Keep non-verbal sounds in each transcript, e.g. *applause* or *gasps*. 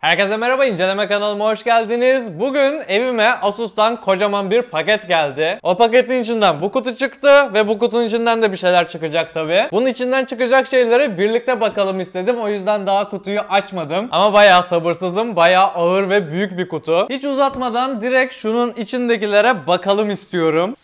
Herkese merhaba, inceleme kanalıma hoş geldiniz. Bugün evime Asus'tan kocaman bir paket geldi. O paketin içinden bu kutu çıktı ve bu kutunun içinden de bir şeyler çıkacak tabi. Bunun içinden çıkacak şeyleri birlikte bakalım istedim. O yüzden daha kutuyu açmadım. Ama baya sabırsızım, baya ağır ve büyük bir kutu. Hiç uzatmadan direkt şunun içindekilere bakalım istiyorum.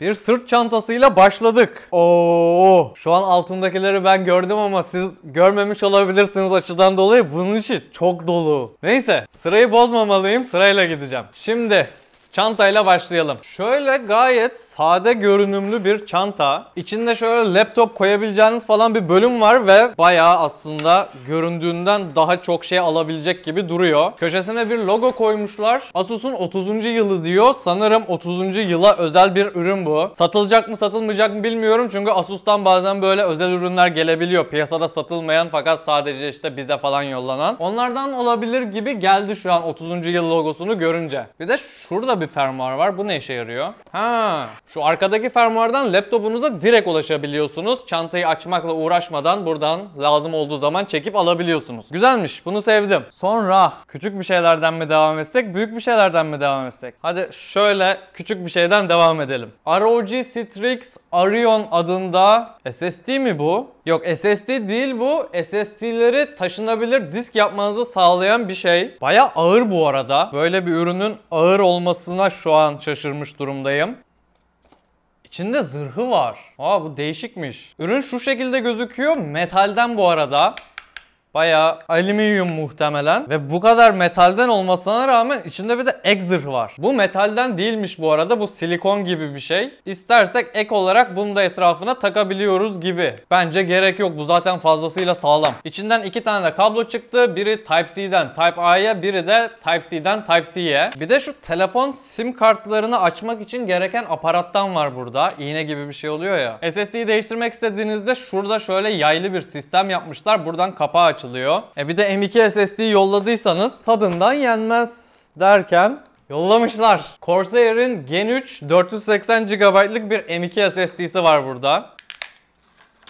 Bir sırt çantasıyla başladık. Oo, şu an altındakileri ben gördüm ama siz görmemiş olabilirsiniz açıdan dolayı. Bunun işi çok dolu. Neyse, sırayı bozmamalıyım. Sırayla gideceğim. Şimdi Çantayla başlayalım. Şöyle gayet sade görünümlü bir çanta. İçinde şöyle laptop koyabileceğiniz falan bir bölüm var ve bayağı aslında göründüğünden daha çok şey alabilecek gibi duruyor. Köşesine bir logo koymuşlar. Asus'un 30. yılı diyor. Sanırım 30. yıla özel bir ürün bu. Satılacak mı satılmayacak mı bilmiyorum çünkü Asus'tan bazen böyle özel ürünler gelebiliyor. Piyasada satılmayan fakat sadece işte bize falan yollanan. Onlardan olabilir gibi geldi şu an 30. yıl logosunu görünce. Bir de şurada bir fermuar var. Bu ne işe yarıyor? Ha, şu arkadaki fermuardan laptopunuza direkt ulaşabiliyorsunuz. Çantayı açmakla uğraşmadan buradan lazım olduğu zaman çekip alabiliyorsunuz. Güzelmiş. Bunu sevdim. Sonra küçük bir şeylerden mi devam etsek, büyük bir şeylerden mi devam etsek? Hadi şöyle küçük bir şeyden devam edelim. ROG Strix Arion adında SSD mi bu? Yok SSD değil bu. SSD'leri taşınabilir disk yapmanızı sağlayan bir şey. Baya ağır bu arada. Böyle bir ürünün ağır olmasına şu an şaşırmış durumdayım. İçinde zırhı var. Aa bu değişikmiş. Ürün şu şekilde gözüküyor. Metalden bu arada. Bayağı alüminyum muhtemelen ve bu kadar metalden olmasına rağmen içinde bir de ek var. Bu metalden değilmiş bu arada bu silikon gibi bir şey. İstersek ek olarak bunu da etrafına takabiliyoruz gibi. Bence gerek yok bu zaten fazlasıyla sağlam. İçinden iki tane de kablo çıktı. Biri Type-C'den Type-A'ya biri de Type-C'den Type-C'ye. Bir de şu telefon sim kartlarını açmak için gereken aparattan var burada. İğne gibi bir şey oluyor ya. SSD'yi değiştirmek istediğinizde şurada şöyle yaylı bir sistem yapmışlar. Buradan kapağı aç açılıyor. E bir de M2 SSD yolladıysanız tadından yenmez derken yollamışlar. Corsair'in Gen 3 480 GB'lık bir M2 SSD'si var burada.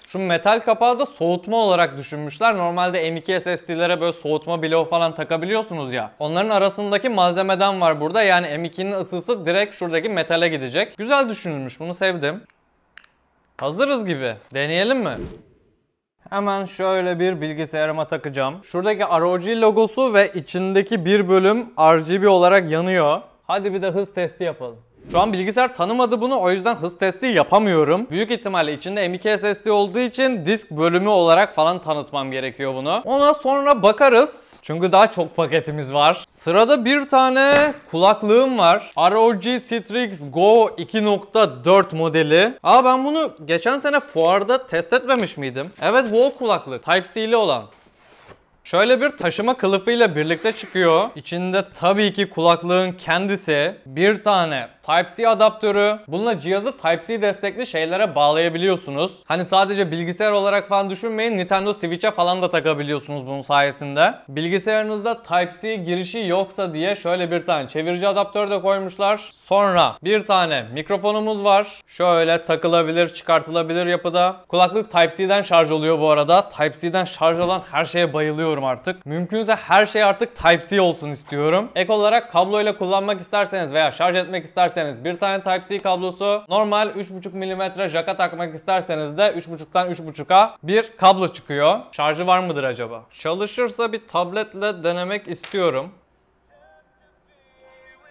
Şu metal kapağı da soğutma olarak düşünmüşler. Normalde M2 SSD'lere böyle soğutma bloğu falan takabiliyorsunuz ya. Onların arasındaki malzemeden var burada. Yani M2'nin ısısı direkt şuradaki metale gidecek. Güzel düşünülmüş. Bunu sevdim. Hazırız gibi. Deneyelim mi? hemen şöyle bir bilgisayarıma takacağım. Şuradaki ROG logosu ve içindeki bir bölüm RGB olarak yanıyor. Hadi bir de hız testi yapalım. Şu an bilgisayar tanımadı bunu o yüzden hız testi yapamıyorum. Büyük ihtimalle içinde M.2 SSD olduğu için disk bölümü olarak falan tanıtmam gerekiyor bunu. Ona sonra bakarız. Çünkü daha çok paketimiz var. Sırada bir tane kulaklığım var. ROG Strix Go 2.4 modeli. Aa ben bunu geçen sene fuarda test etmemiş miydim? Evet Wow kulaklık. Type-C'li olan. Şöyle bir taşıma kılıfıyla birlikte çıkıyor. İçinde tabii ki kulaklığın kendisi, bir tane Type-C adaptörü. Bununla cihazı Type-C destekli şeylere bağlayabiliyorsunuz. Hani sadece bilgisayar olarak falan düşünmeyin. Nintendo Switch'e falan da takabiliyorsunuz bunun sayesinde. Bilgisayarınızda Type-C girişi yoksa diye şöyle bir tane çevirici adaptör de koymuşlar. Sonra bir tane mikrofonumuz var. Şöyle takılabilir, çıkartılabilir yapıda. Kulaklık Type-C'den şarj oluyor bu arada. Type-C'den şarj olan her şeye bayılıyorum artık. Mümkünse her şey artık Type-C olsun istiyorum. Ek olarak kablo ile kullanmak isterseniz veya şarj etmek isterseniz isterseniz bir tane Type-C kablosu, normal 3.5 mm jaka takmak isterseniz de 3.5'tan 3.5'a bir kablo çıkıyor. Şarjı var mıdır acaba? Çalışırsa bir tabletle denemek istiyorum.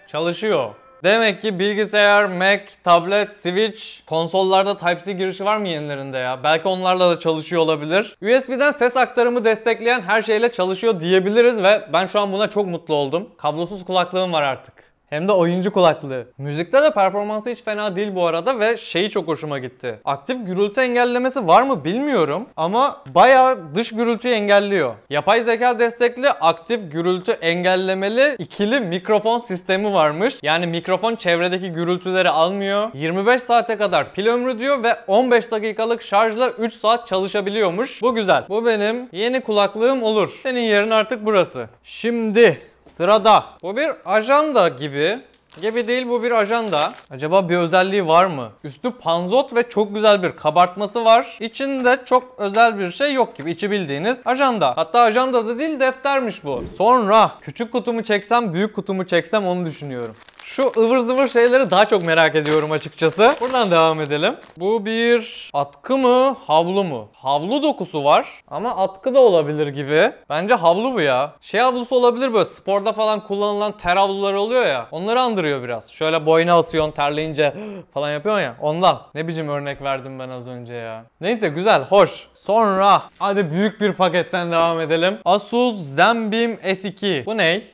Çalışıyor. Demek ki bilgisayar, Mac, tablet, Switch, konsollarda Type-C girişi var mı yenilerinde ya? Belki onlarla da çalışıyor olabilir. USB'den ses aktarımı destekleyen her şeyle çalışıyor diyebiliriz ve ben şu an buna çok mutlu oldum. Kablosuz kulaklığım var artık. Hem de oyuncu kulaklığı. Müzikte de performansı hiç fena değil bu arada ve şeyi çok hoşuma gitti. Aktif gürültü engellemesi var mı bilmiyorum ama bayağı dış gürültüyü engelliyor. Yapay zeka destekli aktif gürültü engellemeli ikili mikrofon sistemi varmış. Yani mikrofon çevredeki gürültüleri almıyor. 25 saate kadar pil ömrü diyor ve 15 dakikalık şarjla 3 saat çalışabiliyormuş. Bu güzel. Bu benim yeni kulaklığım olur. Senin yerin artık burası. Şimdi Sırada. Bu bir ajanda gibi. Gibi değil bu bir ajanda. Acaba bir özelliği var mı? Üstü panzot ve çok güzel bir kabartması var. İçinde çok özel bir şey yok gibi. İçi bildiğiniz ajanda. Hatta ajanda da değil deftermiş bu. Sonra küçük kutumu çeksem büyük kutumu çeksem onu düşünüyorum. Şu ıvır zıvır şeyleri daha çok merak ediyorum açıkçası. Buradan devam edelim. Bu bir atkı mı, havlu mu? Havlu dokusu var ama atkı da olabilir gibi. Bence havlu bu ya. Şey havlusu olabilir böyle sporda falan kullanılan ter havluları oluyor ya. Onları andırıyor biraz. Şöyle boyuna asıyorsun terleyince *gasps* falan yapıyorsun ya. Ondan. Ne biçim örnek verdim ben az önce ya. Neyse güzel, hoş. Sonra hadi büyük bir paketten devam edelim. Asus Zenbeam S2. Bu ney?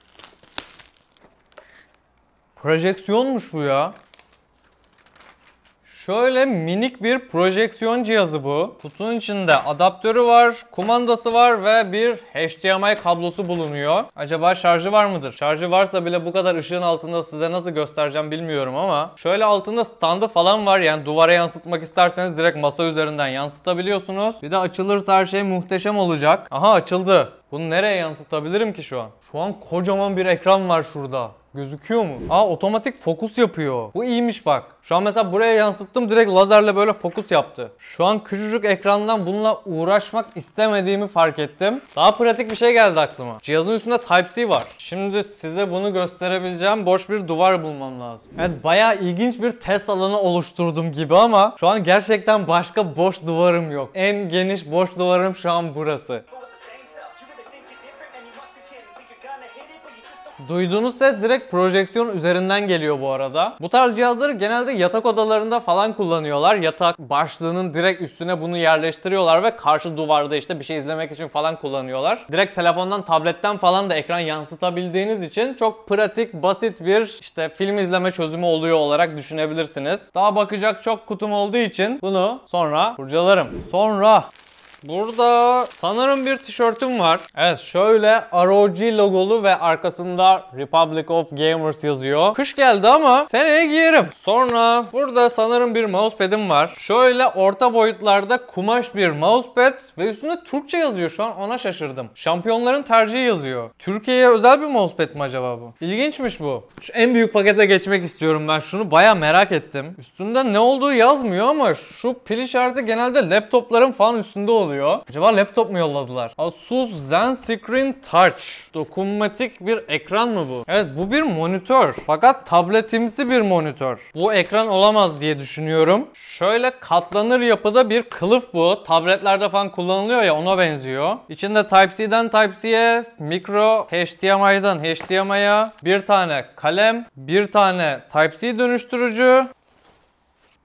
projeksiyonmuş bu ya. Şöyle minik bir projeksiyon cihazı bu. Kutunun içinde adaptörü var, kumandası var ve bir HDMI kablosu bulunuyor. Acaba şarjı var mıdır? Şarjı varsa bile bu kadar ışığın altında size nasıl göstereceğim bilmiyorum ama şöyle altında standı falan var yani duvara yansıtmak isterseniz direkt masa üzerinden yansıtabiliyorsunuz. Bir de açılırsa her şey muhteşem olacak. Aha açıldı. Bunu nereye yansıtabilirim ki şu an? Şu an kocaman bir ekran var şurada. Gözüküyor mu? Aa otomatik fokus yapıyor. Bu iyiymiş bak. Şu an mesela buraya yansıttım direkt lazerle böyle fokus yaptı. Şu an küçücük ekrandan bununla uğraşmak istemediğimi fark ettim. Daha pratik bir şey geldi aklıma. Cihazın üstünde Type-C var. Şimdi size bunu gösterebileceğim boş bir duvar bulmam lazım. Evet bayağı ilginç bir test alanı oluşturdum gibi ama şu an gerçekten başka boş duvarım yok. En geniş boş duvarım şu an burası. Duyduğunuz ses direkt projeksiyon üzerinden geliyor bu arada. Bu tarz cihazları genelde yatak odalarında falan kullanıyorlar. Yatak başlığının direkt üstüne bunu yerleştiriyorlar ve karşı duvarda işte bir şey izlemek için falan kullanıyorlar. Direkt telefondan, tabletten falan da ekran yansıtabildiğiniz için çok pratik, basit bir işte film izleme çözümü oluyor olarak düşünebilirsiniz. Daha bakacak çok kutum olduğu için bunu sonra kurcalarım. Sonra Burada sanırım bir tişörtüm var. Evet şöyle ROG logolu ve arkasında Republic of Gamers yazıyor. Kış geldi ama seneye giyerim. Sonra burada sanırım bir mousepad'im var. Şöyle orta boyutlarda kumaş bir mousepad ve üstünde Türkçe yazıyor şu an ona şaşırdım. Şampiyonların tercihi yazıyor. Türkiye'ye özel bir mousepad mi acaba bu? İlginçmiş bu. Şu en büyük pakete geçmek istiyorum ben. Şunu baya merak ettim. Üstünde ne olduğu yazmıyor ama şu pil işareti genelde laptopların falan üstünde oluyor oluyor. Acaba laptop mu yolladılar? Asus Zen Screen Touch. Dokunmatik bir ekran mı bu? Evet bu bir monitör. Fakat tabletimsi bir monitör. Bu ekran olamaz diye düşünüyorum. Şöyle katlanır yapıda bir kılıf bu. Tabletlerde falan kullanılıyor ya ona benziyor. İçinde Type-C'den Type-C'ye, mikro HDMI'dan HDMI'ya bir tane kalem, bir tane Type-C dönüştürücü,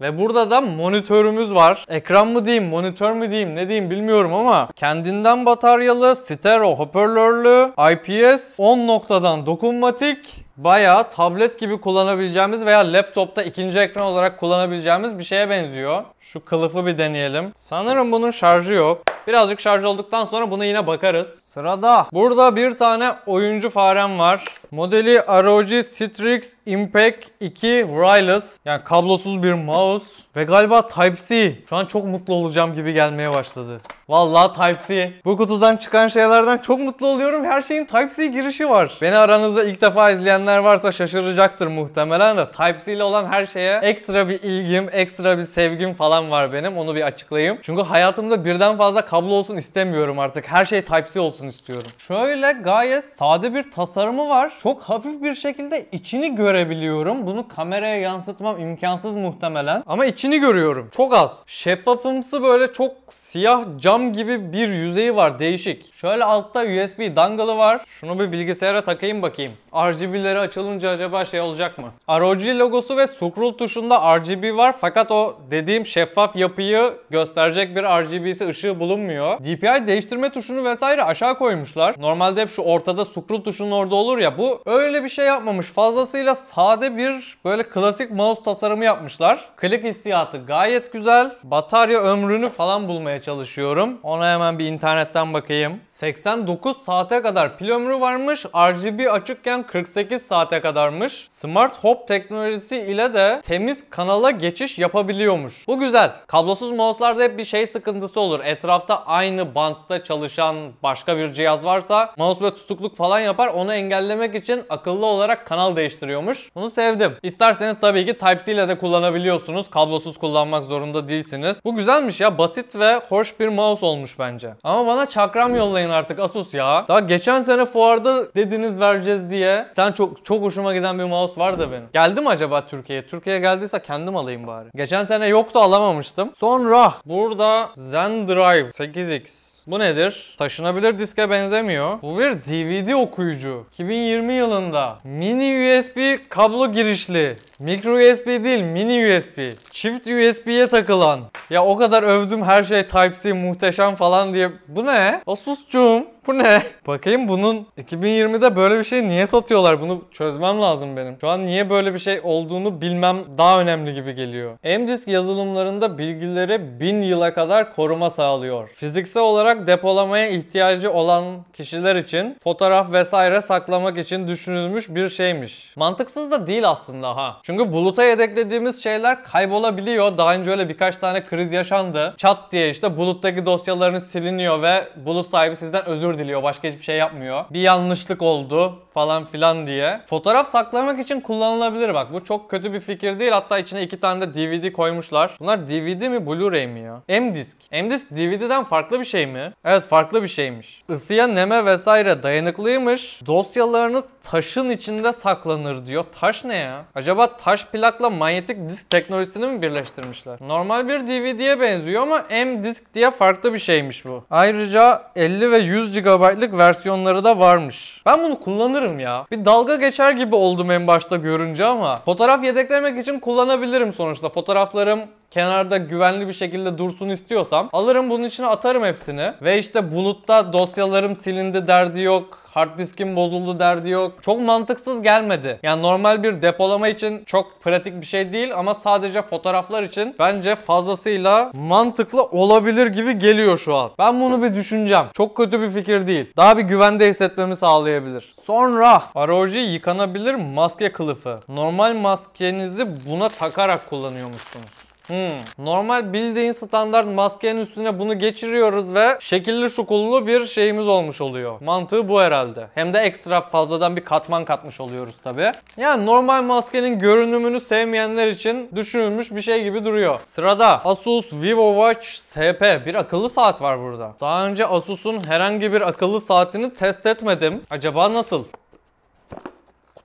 ve burada da monitörümüz var. Ekran mı diyeyim, monitör mü diyeyim, ne diyeyim bilmiyorum ama kendinden bataryalı, stereo hoparlörlü, IPS, 10 noktadan dokunmatik, bayağı tablet gibi kullanabileceğimiz veya laptopta ikinci ekran olarak kullanabileceğimiz bir şeye benziyor. Şu kılıfı bir deneyelim. Sanırım bunun şarjı yok. Birazcık şarj olduktan sonra buna yine bakarız. Sırada burada bir tane oyuncu farem var. Modeli ROG Strix Impact 2 Wireless. Yani kablosuz bir mouse. Ve galiba Type-C. Şu an çok mutlu olacağım gibi gelmeye başladı. Vallahi Type-C. Bu kutudan çıkan şeylerden çok mutlu oluyorum. Her şeyin Type-C girişi var. Beni aranızda ilk defa izleyenler varsa şaşıracaktır muhtemelen de. Type-C ile olan her şeye ekstra bir ilgim, ekstra bir sevgim falan var benim. Onu bir açıklayayım. Çünkü hayatımda birden fazla kablo olsun istemiyorum artık. Her şey Type-C olsun istiyorum. Şöyle gayet sade bir tasarımı var. Çok hafif bir şekilde içini görebiliyorum. Bunu kameraya yansıtmam imkansız muhtemelen. Ama içini görüyorum. Çok az. Şeffafımsı böyle çok siyah cam gibi bir yüzeyi var. Değişik. Şöyle altta USB dangle'ı var. Şunu bir bilgisayara takayım bakayım. RGB'leri açılınca acaba şey olacak mı? ROG logosu ve scroll tuşunda RGB var. Fakat o dediğim şeffaf yapıyı gösterecek bir RGB'si ışığı bulunmuyor. DPI değiştirme tuşunu vesaire aşağı koymuşlar. Normalde hep şu ortada scroll tuşunun orada olur ya. Bu öyle bir şey yapmamış. Fazlasıyla sade bir böyle klasik mouse tasarımı yapmışlar. Klik istiyatı gayet güzel. Batarya ömrünü falan bulmaya çalışıyorum. Ona hemen bir internetten bakayım. 89 saate kadar pil ömrü varmış. RGB açıkken 48 saate kadarmış. Smart Hop teknolojisi ile de temiz kanala geçiş yapabiliyormuş. Bu güzel. Kablosuz mouse'larda hep bir şey sıkıntısı olur. Etrafta aynı bantta çalışan başka bir cihaz varsa mouse böyle tutukluk falan yapar. Onu engellemek için için akıllı olarak kanal değiştiriyormuş. Bunu sevdim. İsterseniz tabii ki Type-C ile de kullanabiliyorsunuz. Kablosuz kullanmak zorunda değilsiniz. Bu güzelmiş ya. Basit ve hoş bir mouse olmuş bence. Ama bana çakram yollayın artık Asus ya. Daha geçen sene fuarda dediniz vereceğiz diye. Bir çok çok hoşuma giden bir mouse var da benim. Geldi mi acaba Türkiye'ye? Türkiye'ye geldiyse kendim alayım bari. Geçen sene yoktu alamamıştım. Sonra burada Zen Drive 8X bu nedir? Taşınabilir diske benzemiyor. Bu bir DVD okuyucu. 2020 yılında mini USB kablo girişli. Micro USB değil mini USB. Çift USB'ye takılan. Ya o kadar övdüm her şey Type-C muhteşem falan diye. Bu ne? Asus'cum. Bu ne? Bakayım bunun 2020'de böyle bir şey niye satıyorlar? Bunu çözmem lazım benim. Şu an niye böyle bir şey olduğunu bilmem daha önemli gibi geliyor. M-Disk yazılımlarında bilgileri 1000 yıla kadar koruma sağlıyor. Fiziksel olarak depolamaya ihtiyacı olan kişiler için fotoğraf vesaire saklamak için düşünülmüş bir şeymiş. Mantıksız da değil aslında ha. Çünkü buluta yedeklediğimiz şeyler kaybolabiliyor. Daha önce öyle birkaç tane kriz yaşandı. Çat diye işte buluttaki dosyalarınız siliniyor ve bulut sahibi sizden özür özür diliyor. Başka hiçbir şey yapmıyor. Bir yanlışlık oldu falan filan diye. Fotoğraf saklamak için kullanılabilir bak. Bu çok kötü bir fikir değil. Hatta içine iki tane de DVD koymuşlar. Bunlar DVD mi Blu-ray mi ya? M-Disk. M-Disk DVD'den farklı bir şey mi? Evet farklı bir şeymiş. Isıya, neme vesaire dayanıklıymış. Dosyalarınız taşın içinde saklanır diyor. Taş ne ya? Acaba taş plakla manyetik disk teknolojisini mi birleştirmişler? Normal bir DVD'ye benziyor ama M-Disk diye farklı bir şeymiş bu. Ayrıca 50 ve 100 GB GB'lık versiyonları da varmış. Ben bunu kullanırım ya. Bir dalga geçer gibi oldum en başta görünce ama fotoğraf yedeklemek için kullanabilirim sonuçta. Fotoğraflarım kenarda güvenli bir şekilde dursun istiyorsam alırım bunun içine atarım hepsini ve işte bulutta dosyalarım silindi derdi yok hard diskim bozuldu derdi yok. Çok mantıksız gelmedi. Yani normal bir depolama için çok pratik bir şey değil ama sadece fotoğraflar için bence fazlasıyla mantıklı olabilir gibi geliyor şu an. Ben bunu bir düşüneceğim. Çok kötü bir fikir değil. Daha bir güvende hissetmemi sağlayabilir. Sonra ROG yıkanabilir maske kılıfı. Normal maskenizi buna takarak kullanıyormuşsunuz. Hmm. Normal bildiğin standart maskenin üstüne bunu geçiriyoruz ve şekilli şukullu bir şeyimiz olmuş oluyor. Mantığı bu herhalde. Hem de ekstra fazladan bir katman katmış oluyoruz tabi. Yani normal maskenin görünümünü sevmeyenler için düşünülmüş bir şey gibi duruyor. Sırada Asus VivoWatch SP. Bir akıllı saat var burada. Daha önce Asus'un herhangi bir akıllı saatini test etmedim. Acaba nasıl?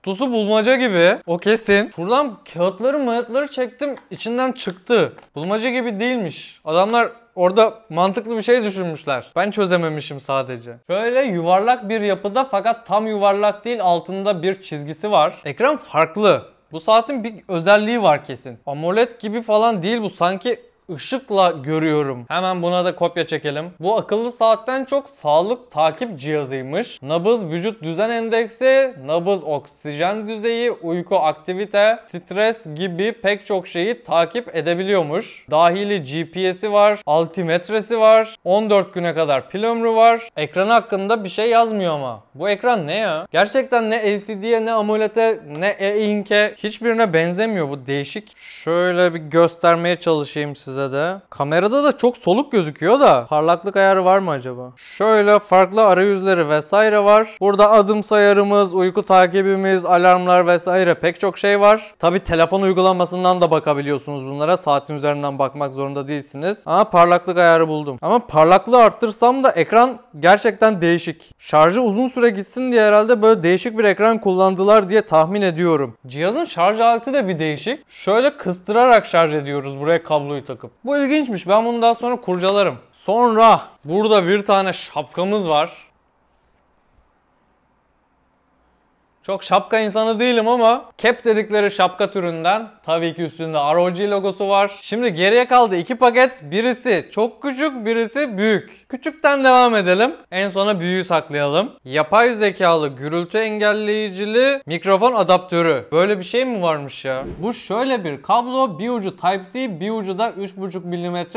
Tusu bulmaca gibi. O kesin. Şuradan kağıtları mağıtları çektim. içinden çıktı. Bulmaca gibi değilmiş. Adamlar Orada mantıklı bir şey düşünmüşler. Ben çözememişim sadece. Şöyle yuvarlak bir yapıda fakat tam yuvarlak değil altında bir çizgisi var. Ekran farklı. Bu saatin bir özelliği var kesin. AMOLED gibi falan değil bu. Sanki ışıkla görüyorum. Hemen buna da kopya çekelim. Bu akıllı saatten çok sağlık takip cihazıymış. Nabız vücut düzen endeksi, nabız oksijen düzeyi, uyku aktivite, stres gibi pek çok şeyi takip edebiliyormuş. Dahili GPS'i var, altimetresi var, 14 güne kadar pil ömrü var. Ekran hakkında bir şey yazmıyor ama. Bu ekran ne ya? Gerçekten ne LCD'ye ne amulete ne e-ink'e hiçbirine benzemiyor bu değişik. Şöyle bir göstermeye çalışayım size Baktığımızda da kamerada da çok soluk gözüküyor da parlaklık ayarı var mı acaba? Şöyle farklı arayüzleri vesaire var. Burada adım sayarımız, uyku takibimiz, alarmlar vesaire pek çok şey var. Tabi telefon uygulamasından da bakabiliyorsunuz bunlara. Saatin üzerinden bakmak zorunda değilsiniz. Ama parlaklık ayarı buldum. Ama parlaklığı arttırsam da ekran gerçekten değişik. Şarjı uzun süre gitsin diye herhalde böyle değişik bir ekran kullandılar diye tahmin ediyorum. Cihazın şarj aleti de bir değişik. Şöyle kıstırarak şarj ediyoruz buraya kabloyu takıp takıp. Bu ilginçmiş. Ben bunu daha sonra kurcalarım. Sonra burada bir tane şapkamız var. Çok şapka insanı değilim ama cap dedikleri şapka türünden tabii ki üstünde ROG logosu var. Şimdi geriye kaldı iki paket. Birisi çok küçük, birisi büyük. Küçükten devam edelim. En sona büyüğü saklayalım. Yapay zekalı gürültü engelleyicili mikrofon adaptörü. Böyle bir şey mi varmış ya? Bu şöyle bir kablo. Bir ucu Type-C, bir ucu da 3.5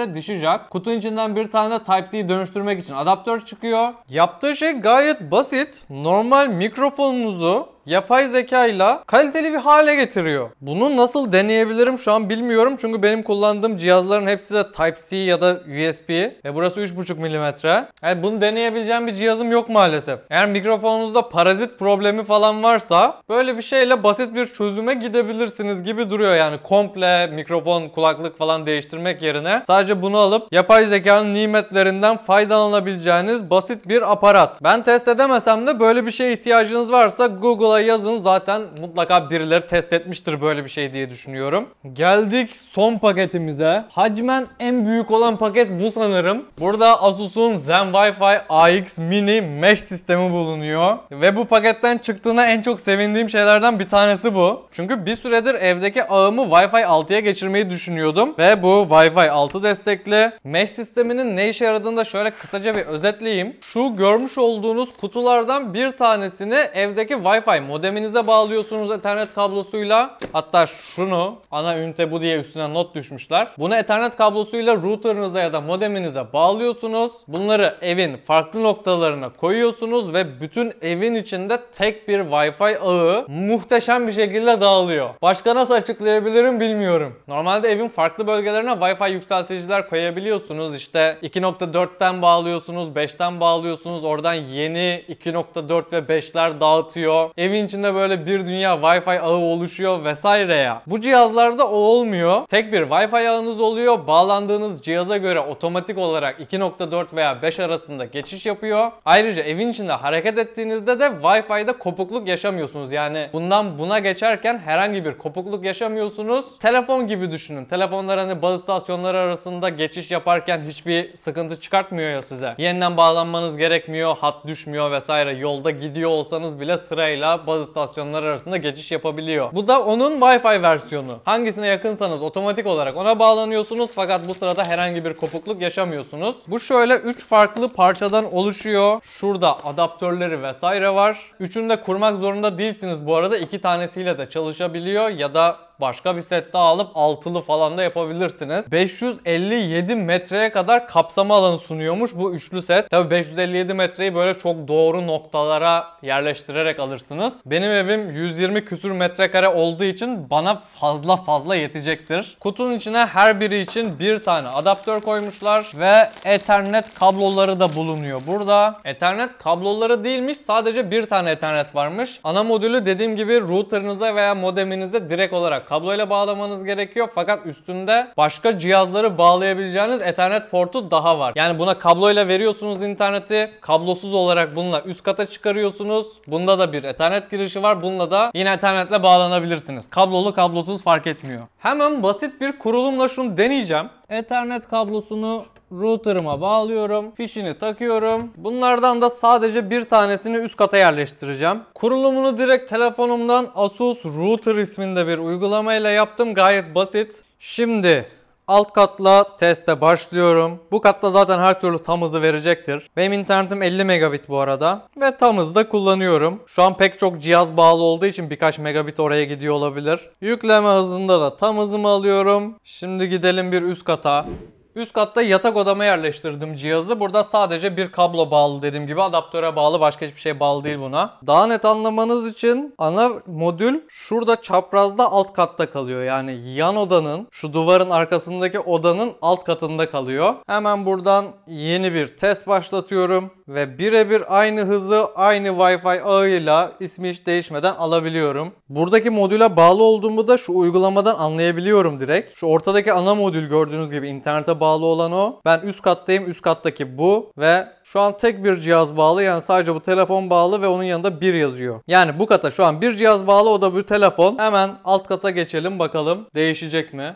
mm dişi jack. Kutunun içinden bir tane de Type-C'yi dönüştürmek için adaptör çıkıyor. Yaptığı şey gayet basit. Normal mikrofonunuzu yapay zeka ile kaliteli bir hale getiriyor. Bunu nasıl deneyebilirim şu an bilmiyorum çünkü benim kullandığım cihazların hepsi de Type-C ya da USB ve burası 3.5 mm. Yani bunu deneyebileceğim bir cihazım yok maalesef. Eğer mikrofonunuzda parazit problemi falan varsa böyle bir şeyle basit bir çözüme gidebilirsiniz gibi duruyor yani komple mikrofon, kulaklık falan değiştirmek yerine sadece bunu alıp yapay zekanın nimetlerinden faydalanabileceğiniz basit bir aparat. Ben test edemesem de böyle bir şeye ihtiyacınız varsa Google'a yazın. Zaten mutlaka birileri test etmiştir böyle bir şey diye düşünüyorum. Geldik son paketimize. Hacmen en büyük olan paket bu sanırım. Burada Asus'un Zen Wi-Fi AX Mini Mesh sistemi bulunuyor. Ve bu paketten çıktığına en çok sevindiğim şeylerden bir tanesi bu. Çünkü bir süredir evdeki ağımı Wi-Fi 6'ya geçirmeyi düşünüyordum. Ve bu Wi-Fi 6 destekli. Mesh sisteminin ne işe yaradığını da şöyle kısaca bir özetleyeyim. Şu görmüş olduğunuz kutulardan bir tanesini evdeki Wi-Fi modeminize bağlıyorsunuz ethernet kablosuyla. Hatta şunu ana ünite bu diye üstüne not düşmüşler. Bunu ethernet kablosuyla router'ınıza ya da modeminize bağlıyorsunuz. Bunları evin farklı noktalarına koyuyorsunuz ve bütün evin içinde tek bir Wi-Fi ağı muhteşem bir şekilde dağılıyor. Başka nasıl açıklayabilirim bilmiyorum. Normalde evin farklı bölgelerine Wi-Fi yükselticiler koyabiliyorsunuz. İşte 2.4'ten bağlıyorsunuz, 5'ten bağlıyorsunuz. Oradan yeni 2.4 ve 5'ler dağıtıyor. Ev evin içinde böyle bir dünya Wi-Fi ağı oluşuyor vesaire ya. Bu cihazlarda o olmuyor. Tek bir Wi-Fi ağınız oluyor. Bağlandığınız cihaza göre otomatik olarak 2.4 veya 5 arasında geçiş yapıyor. Ayrıca evin içinde hareket ettiğinizde de Wi-Fi'de kopukluk yaşamıyorsunuz. Yani bundan buna geçerken herhangi bir kopukluk yaşamıyorsunuz. Telefon gibi düşünün. Telefonlar hani bazı istasyonlar arasında geçiş yaparken hiçbir sıkıntı çıkartmıyor ya size. Yeniden bağlanmanız gerekmiyor, hat düşmüyor vesaire. Yolda gidiyor olsanız bile sırayla hala bazı istasyonlar arasında geçiş yapabiliyor. Bu da onun Wi-Fi versiyonu. Hangisine yakınsanız otomatik olarak ona bağlanıyorsunuz fakat bu sırada herhangi bir kopukluk yaşamıyorsunuz. Bu şöyle 3 farklı parçadan oluşuyor. Şurada adaptörleri vesaire var. Üçünü de kurmak zorunda değilsiniz bu arada. iki tanesiyle de çalışabiliyor ya da başka bir set daha alıp altılı falan da yapabilirsiniz. 557 metreye kadar kapsama alanı sunuyormuş bu üçlü set. Tabi 557 metreyi böyle çok doğru noktalara yerleştirerek alırsınız. Benim evim 120 küsür metrekare olduğu için bana fazla fazla yetecektir. Kutunun içine her biri için bir tane adaptör koymuşlar ve Ethernet kabloları da bulunuyor burada. Ethernet kabloları değilmiş sadece bir tane Ethernet varmış. Ana modülü dediğim gibi routerınıza veya modeminize direkt olarak kabloyla bağlamanız gerekiyor. Fakat üstünde başka cihazları bağlayabileceğiniz Ethernet portu daha var. Yani buna kabloyla veriyorsunuz interneti. Kablosuz olarak bununla üst kata çıkarıyorsunuz. Bunda da bir Ethernet girişi var. Bununla da yine Ethernet'le bağlanabilirsiniz. Kablolu kablosuz fark etmiyor. Hemen basit bir kurulumla şunu deneyeceğim. Ethernet kablosunu router'ıma bağlıyorum. Fişini takıyorum. Bunlardan da sadece bir tanesini üst kata yerleştireceğim. Kurulumunu direkt telefonumdan Asus Router isminde bir uygulamayla yaptım. Gayet basit. Şimdi alt katla teste başlıyorum. Bu katta zaten her türlü tam hızı verecektir. Benim internetim 50 megabit bu arada ve tam hızda kullanıyorum. Şu an pek çok cihaz bağlı olduğu için birkaç megabit oraya gidiyor olabilir. Yükleme hızında da tam hızımı alıyorum. Şimdi gidelim bir üst kata. Üst katta yatak odama yerleştirdim cihazı. Burada sadece bir kablo bağlı dediğim gibi adaptöre bağlı başka hiçbir şey bağlı değil buna. Daha net anlamanız için ana modül şurada çaprazda alt katta kalıyor. Yani yan odanın şu duvarın arkasındaki odanın alt katında kalıyor. Hemen buradan yeni bir test başlatıyorum ve birebir aynı hızı aynı Wi-Fi ağıyla ismi hiç değişmeden alabiliyorum. Buradaki modüle bağlı olduğumu da şu uygulamadan anlayabiliyorum direkt. Şu ortadaki ana modül gördüğünüz gibi internete bağlı olan o. Ben üst kattayım, üst kattaki bu ve şu an tek bir cihaz bağlı yani sadece bu telefon bağlı ve onun yanında bir yazıyor. Yani bu kata şu an bir cihaz bağlı o da bir telefon. Hemen alt kata geçelim bakalım değişecek mi?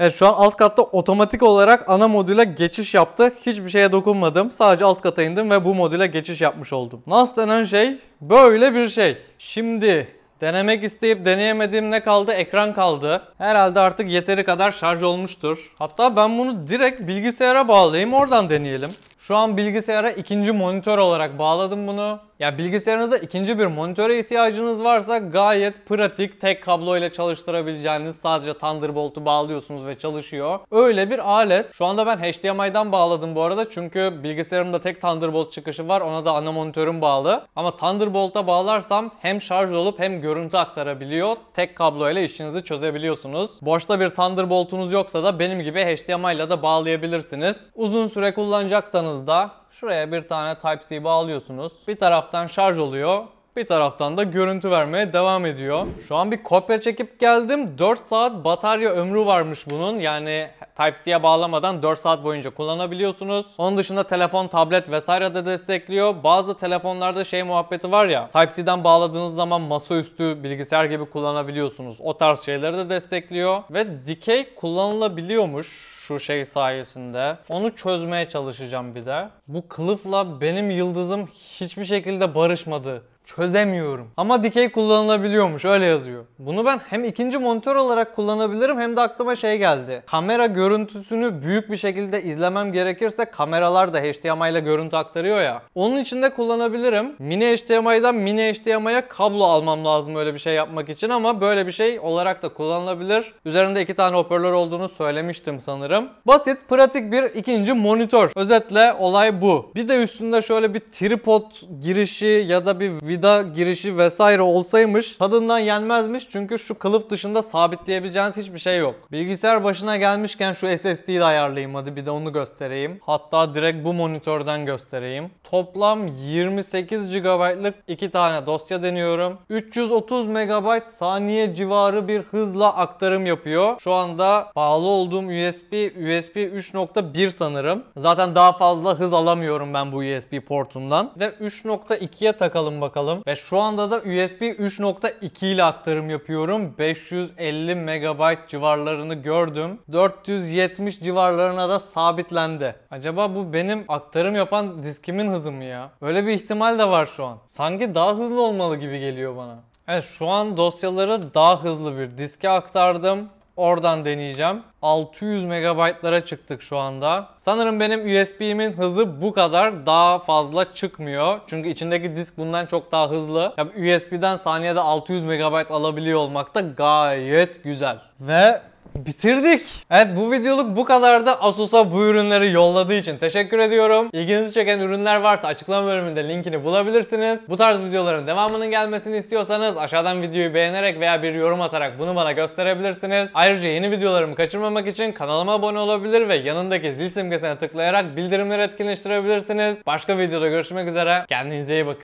Evet şu an alt katta otomatik olarak ana modüle geçiş yaptı. Hiçbir şeye dokunmadım. Sadece alt kata indim ve bu modüle geçiş yapmış oldum. NAS denen şey böyle bir şey. Şimdi Denemek isteyip deneyemediğim ne kaldı? Ekran kaldı. Herhalde artık yeteri kadar şarj olmuştur. Hatta ben bunu direkt bilgisayara bağlayayım oradan deneyelim. Şu an bilgisayara ikinci monitör olarak bağladım bunu. Ya bilgisayarınızda ikinci bir monitöre ihtiyacınız varsa gayet pratik tek kablo ile çalıştırabileceğiniz sadece Thunderbolt'u bağlıyorsunuz ve çalışıyor. Öyle bir alet. Şu anda ben HDMI'den bağladım bu arada çünkü bilgisayarımda tek Thunderbolt çıkışı var ona da ana monitörüm bağlı. Ama Thunderbolt'a bağlarsam hem şarj olup hem görüntü aktarabiliyor. Tek kablo ile işinizi çözebiliyorsunuz. Boşta bir Thunderbolt'unuz yoksa da benim gibi HDMI ile de bağlayabilirsiniz. Uzun süre kullanacaksanız da şuraya bir tane Type-C bağlıyorsunuz. Bir taraf taraftan şarj oluyor bir taraftan da görüntü vermeye devam ediyor. Şu an bir kopya çekip geldim. 4 saat batarya ömrü varmış bunun. Yani Type-C'ye bağlamadan 4 saat boyunca kullanabiliyorsunuz. Onun dışında telefon, tablet vesaire de destekliyor. Bazı telefonlarda şey muhabbeti var ya Type-C'den bağladığınız zaman masaüstü bilgisayar gibi kullanabiliyorsunuz. O tarz şeyleri de destekliyor. Ve dikey kullanılabiliyormuş şu şey sayesinde. Onu çözmeye çalışacağım bir de. Bu kılıfla benim yıldızım hiçbir şekilde barışmadı çözemiyorum. Ama dikey kullanılabiliyormuş öyle yazıyor. Bunu ben hem ikinci monitör olarak kullanabilirim hem de aklıma şey geldi. Kamera görüntüsünü büyük bir şekilde izlemem gerekirse kameralar da HDMI ile görüntü aktarıyor ya. Onun için de kullanabilirim. Mini HDMI'dan mini HDMI'ye kablo almam lazım öyle bir şey yapmak için ama böyle bir şey olarak da kullanılabilir. Üzerinde iki tane hoparlör olduğunu söylemiştim sanırım. Basit, pratik bir ikinci monitör. Özetle olay bu. Bir de üstünde şöyle bir tripod girişi ya da bir vida girişi vesaire olsaymış tadından yenmezmiş çünkü şu kılıf dışında sabitleyebileceğiniz hiçbir şey yok. Bilgisayar başına gelmişken şu SSD'yi de ayarlayayım hadi bir de onu göstereyim. Hatta direkt bu monitörden göstereyim. Toplam 28 GB'lık iki tane dosya deniyorum. 330 MB saniye civarı bir hızla aktarım yapıyor. Şu anda bağlı olduğum USB USB 3.1 sanırım. Zaten daha fazla hız alamıyorum ben bu USB portundan. Ve 3.2'ye takalım bakalım alım ve şu anda da USB 3.2 ile aktarım yapıyorum. 550 MB civarlarını gördüm. 470 civarlarına da sabitlendi. Acaba bu benim aktarım yapan diskimin hızı mı ya? Öyle bir ihtimal de var şu an. Sanki daha hızlı olmalı gibi geliyor bana. Evet şu an dosyaları daha hızlı bir diske aktardım. Oradan deneyeceğim. 600 megabaytlara çıktık şu anda. Sanırım benim USB'imin hızı bu kadar daha fazla çıkmıyor. Çünkü içindeki disk bundan çok daha hızlı. Ya USB'den saniyede 600 megabayt alabiliyor olmak da gayet güzel. Ve bitirdik. Evet bu videoluk bu kadar da Asus'a bu ürünleri yolladığı için teşekkür ediyorum. İlginizi çeken ürünler varsa açıklama bölümünde linkini bulabilirsiniz. Bu tarz videoların devamının gelmesini istiyorsanız aşağıdan videoyu beğenerek veya bir yorum atarak bunu bana gösterebilirsiniz. Ayrıca yeni videolarımı kaçırmamak için kanalıma abone olabilir ve yanındaki zil simgesine tıklayarak bildirimleri etkinleştirebilirsiniz. Başka videoda görüşmek üzere. Kendinize iyi bakın.